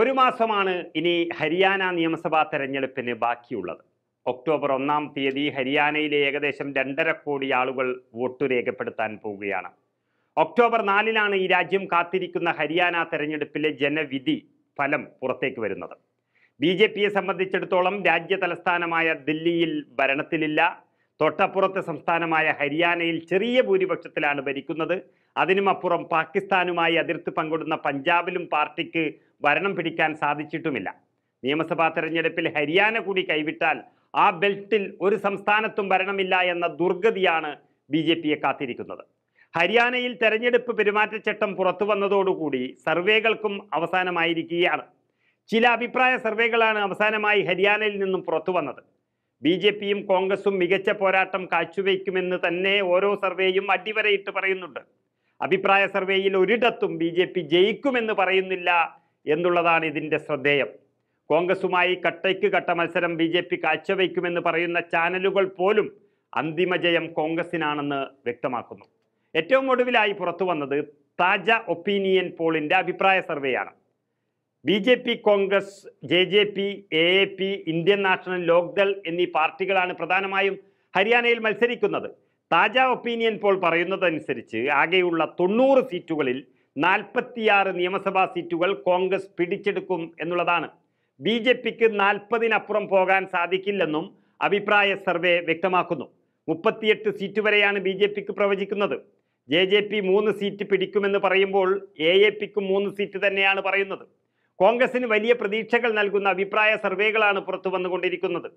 ഒരു മാസമാണ് ഇനി ഹരിയാന നിയമസഭാ തെരഞ്ഞെടുപ്പിന് ബാക്കിയുള്ളത് ഒക്ടോബർ ഒന്നാം തീയതി ഹരിയാനയിലെ ഏകദേശം രണ്ടര കോടി ആളുകൾ വോട്ട് രേഖപ്പെടുത്താൻ പോവുകയാണ് ഒക്ടോബർ നാലിലാണ് ഈ രാജ്യം കാത്തിരിക്കുന്ന ഹരിയാന തെരഞ്ഞെടുപ്പിലെ ജനവിധി ഫലം പുറത്തേക്ക് വരുന്നത് ബി ജെ പിയെ സംബന്ധിച്ചിടത്തോളം രാജ്യ തലസ്ഥാനമായ ദില്ലിയിൽ ഭരണത്തിലില്ല തൊട്ടപ്പുറത്തെ സംസ്ഥാനമായ ഹരിയാനയിൽ ചെറിയ ഭൂരിപക്ഷത്തിലാണ് ഭരിക്കുന്നത് അതിനുമപ്പുറം പാകിസ്ഥാനുമായി അതിർത്തി പങ്കിടുന്ന പഞ്ചാബിലും പാർട്ടിക്ക് വരണം പിടിക്കാൻ സാധിച്ചിട്ടുമില്ല നിയമസഭാ തെരഞ്ഞെടുപ്പിൽ ഹരിയാന കൂടി കൈവിട്ടാൽ ആ ബെൽറ്റിൽ ഒരു സംസ്ഥാനത്തും ഭരണമില്ല എന്ന ദുർഗതിയാണ് ബി ജെ പിയെ കാത്തിരിക്കുന്നത് ഹരിയാനയിൽ തെരഞ്ഞെടുപ്പ് പെരുമാറ്റച്ചട്ടം പുറത്തു വന്നതോടുകൂടി സർവേകൾക്കും അവസാനമായിരിക്കുകയാണ് ചില അഭിപ്രായ സർവേകളാണ് അവസാനമായി ഹരിയാനയിൽ നിന്നും പുറത്തു വന്നത് ബി ജെ പിയും കോൺഗ്രസും മികച്ച പോരാട്ടം കാഴ്ചവെക്കുമെന്ന് തന്നെ ഓരോ സർവേയും അടിവരയിട്ട് പറയുന്നുണ്ട് അഭിപ്രായ സർവേയിൽ ഒരിടത്തും ബി ജെ പി ജയിക്കുമെന്ന് പറയുന്നില്ല എന്നുള്ളതാണ് ഇതിൻ്റെ ശ്രദ്ധേയം കോൺഗ്രസുമായി കട്ടയ്ക്ക് കട്ട മത്സരം ബി ജെ പി കാഴ്ചവയ്ക്കുമെന്ന് പറയുന്ന ചാനലുകൾ പോലും അന്തിമ ജയം കോൺഗ്രസിനാണെന്ന് വ്യക്തമാക്കുന്നു ഏറ്റവും ഒടുവിലായി പുറത്തു വന്നത് താജ ഒപ്പീനിയൻ പോളിൻ്റെ അഭിപ്രായ സർവേയാണ് B J P Congress J J P A A P Indian National Lokdal എന്നീ പാർട്ടികളാണ് പ്രധാനമായും ഹരിയാനയിൽ മത്സരിക്കുന്നത് താജ ഒപ്പീനിയൻ പോൾ പറയുന്നതനുസരിച്ച് ആകെയുള്ള തൊണ്ണൂറ് സീറ്റുകളിൽ നാൽപ്പത്തിയാറ് നിയമസഭാ സീറ്റുകൾ കോൺഗ്രസ് പിടിച്ചെടുക്കും എന്നുള്ളതാണ് ബി ജെ പിക്ക് നാൽപ്പതിനപ്പുറം പോകാൻ സാധിക്കില്ലെന്നും അഭിപ്രായ സർവേ വ്യക്തമാക്കുന്നു മുപ്പത്തിയെട്ട് സീറ്റ് വരെയാണ് ബി ജെ പിക്ക് പ്രവചിക്കുന്നത് ജെ ജെ പി മൂന്ന് സീറ്റ് പിടിക്കുമെന്ന് പറയുമ്പോൾ എ എ പിക്ക് മൂന്ന് സീറ്റ് തന്നെയാണ് പറയുന്നത് കോൺഗ്രസിന് വലിയ പ്രതീക്ഷകൾ നൽകുന്ന അഭിപ്രായ സർവേകളാണ് പുറത്തു വന്നുകൊണ്ടിരിക്കുന്നത്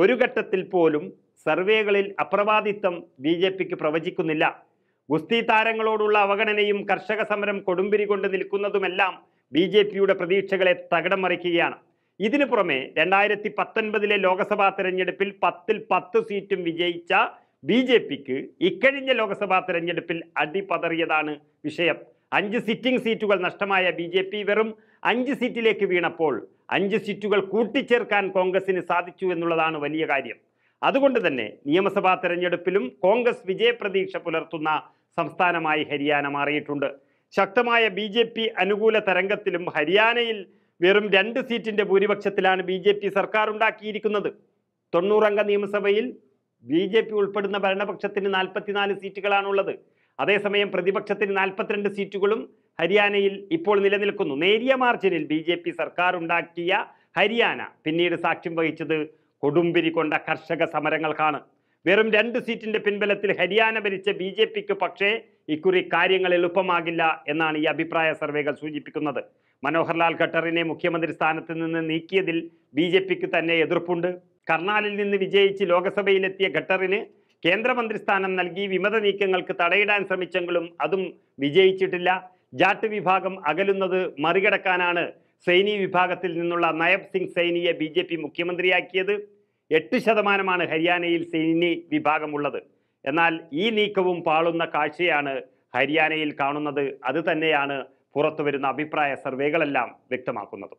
ഒരു ഘട്ടത്തിൽ പോലും സർവേകളിൽ അപ്രവാദിത്വം ബി പ്രവചിക്കുന്നില്ല ഗുസ്തി താരങ്ങളോടുള്ള അവഗണനയും കർഷക സമരം കൊടുമ്പിരി കൊണ്ട് നിൽക്കുന്നതുമെല്ലാം ബി ജെ പിയുടെ പ്രതീക്ഷകളെ തകിടം മറിക്കുകയാണ് ഇതിനു പുറമെ രണ്ടായിരത്തി പത്തൊൻപതിലെ ലോക്സഭാ തെരഞ്ഞെടുപ്പിൽ പത്തിൽ പത്ത് സീറ്റും വിജയിച്ച ബി ജെ പിക്ക് ഇക്കഴിഞ്ഞ ലോക്സഭാ തെരഞ്ഞെടുപ്പിൽ അടിപതറിയതാണ് വിഷയം അഞ്ച് സിറ്റിംഗ് സീറ്റുകൾ നഷ്ടമായ ബി ജെ പി വെറും അഞ്ച് സീറ്റിലേക്ക് വീണപ്പോൾ അഞ്ച് സീറ്റുകൾ കൂട്ടിച്ചേർക്കാൻ കോൺഗ്രസിന് സാധിച്ചു എന്നുള്ളതാണ് വലിയ കാര്യം അതുകൊണ്ട് തന്നെ നിയമസഭാ തെരഞ്ഞെടുപ്പിലും കോൺഗ്രസ് വിജയപ്രതീക്ഷ പുലർത്തുന്ന സംസ്ഥാനമായി ഹരിയാന മാറിയിട്ടുണ്ട് ശക്തമായ ബി ജെ പി അനുകൂല തരംഗത്തിലും ഹരിയാനയിൽ വെറും രണ്ട് സീറ്റിന്റെ ഭൂരിപക്ഷത്തിലാണ് ബി ജെ പി സർക്കാർ ഉണ്ടാക്കിയിരിക്കുന്നത് തൊണ്ണൂറംഗ നിയമസഭയിൽ ബി ജെ പി ഉൾപ്പെടുന്ന ഭരണപക്ഷത്തിന് നാൽപ്പത്തിനാല് സീറ്റുകളാണുള്ളത് അതേസമയം പ്രതിപക്ഷത്തിന് നാൽപ്പത്തിരണ്ട് സീറ്റുകളും ഹരിയാനയിൽ ഇപ്പോൾ നിലനിൽക്കുന്നു നേരിയ മാർജിനിൽ ബി ജെ പി സർക്കാർ ഉണ്ടാക്കിയ ഹരിയാന പിന്നീട് സാക്ഷ്യം വഹിച്ചത് കൊടുമ്പിരി കൊണ്ട കർഷക സമരങ്ങൾക്കാണ് വെറും രണ്ട് സീറ്റിന്റെ പിൻബലത്തിൽ ഹരിയാന ഭരിച്ച ബി ജെ പിക്ക് പക്ഷേ ഇക്കുറി കാര്യങ്ങൾ എളുപ്പമാകില്ല എന്നാണ് ഈ അഭിപ്രായ സർവേകൾ സൂചിപ്പിക്കുന്നത് മനോഹർലാൽ ഖട്ടറിനെ മുഖ്യമന്ത്രി സ്ഥാനത്ത് നിന്ന് നീക്കിയതിൽ ബി ജെ പിക്ക് തന്നെ എതിർപ്പുണ്ട് കർണാലിൽ നിന്ന് വിജയിച്ച് ലോക്സഭയിലെത്തിയ ഖട്ടറിന് കേന്ദ്രമന്ത്രി സ്ഥാനം നൽകി വിമത നീക്കങ്ങൾക്ക് തടയിടാൻ ശ്രമിച്ചെങ്കിലും അതും വിജയിച്ചിട്ടില്ല ജാട്ട് വിഭാഗം അകലുന്നത് മറികടക്കാനാണ് സൈനി വിഭാഗത്തിൽ നിന്നുള്ള നയബ് സിംഗ് സൈനിയെ ബി മുഖ്യമന്ത്രിയാക്കിയത് എട്ട് ശതമാനമാണ് ഹരിയാനയിൽ സൈനി വിഭാഗമുള്ളത് എന്നാൽ ഈ നീക്കവും പാളുന്ന കാഴ്ചയാണ് ഹരിയാനയിൽ കാണുന്നത് അത് തന്നെയാണ് പുറത്തുവരുന്ന അഭിപ്രായ സർവേകളെല്ലാം വ്യക്തമാക്കുന്നത്